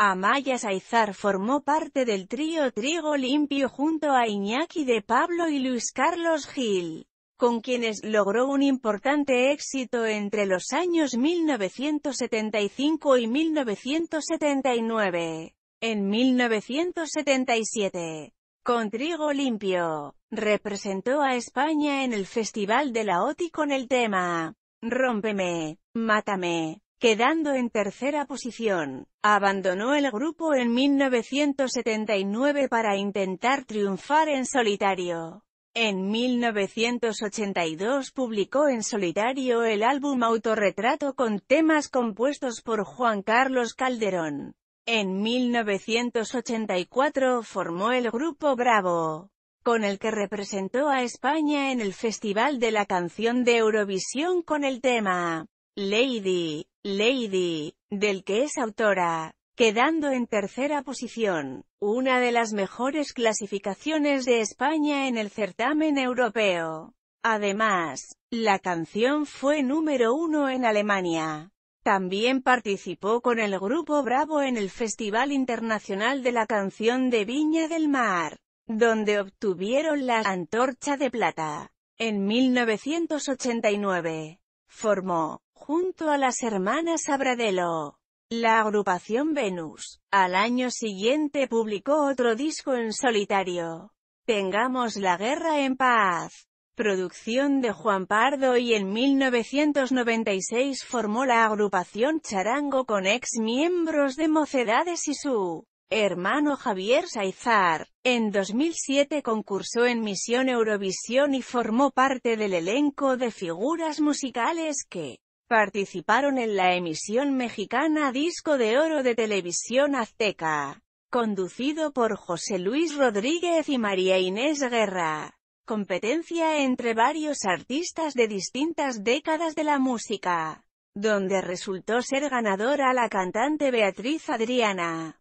Amaya Saizar formó parte del trío Trigo Limpio junto a Iñaki de Pablo y Luis Carlos Gil, con quienes logró un importante éxito entre los años 1975 y 1979. En 1977, con Trigo Limpio, representó a España en el Festival de la OTI con el tema «Rómpeme, mátame» quedando en tercera posición. Abandonó el grupo en 1979 para intentar triunfar en solitario. En 1982 publicó en solitario el álbum Autorretrato con temas compuestos por Juan Carlos Calderón. En 1984 formó el grupo Bravo, con el que representó a España en el Festival de la Canción de Eurovisión con el tema Lady, Lady, del que es autora, quedando en tercera posición, una de las mejores clasificaciones de España en el certamen europeo. Además, la canción fue número uno en Alemania. También participó con el grupo Bravo en el Festival Internacional de la Canción de Viña del Mar, donde obtuvieron la Antorcha de Plata. En 1989, formó junto a las hermanas Abradelo. La agrupación Venus, al año siguiente publicó otro disco en solitario. Tengamos la guerra en paz. Producción de Juan Pardo y en 1996 formó la agrupación Charango con ex miembros de Mocedades y su hermano Javier Saizar. En 2007 concursó en Misión Eurovisión y formó parte del elenco de figuras musicales que Participaron en la emisión mexicana Disco de Oro de Televisión Azteca, conducido por José Luis Rodríguez y María Inés Guerra. Competencia entre varios artistas de distintas décadas de la música, donde resultó ser ganadora la cantante Beatriz Adriana.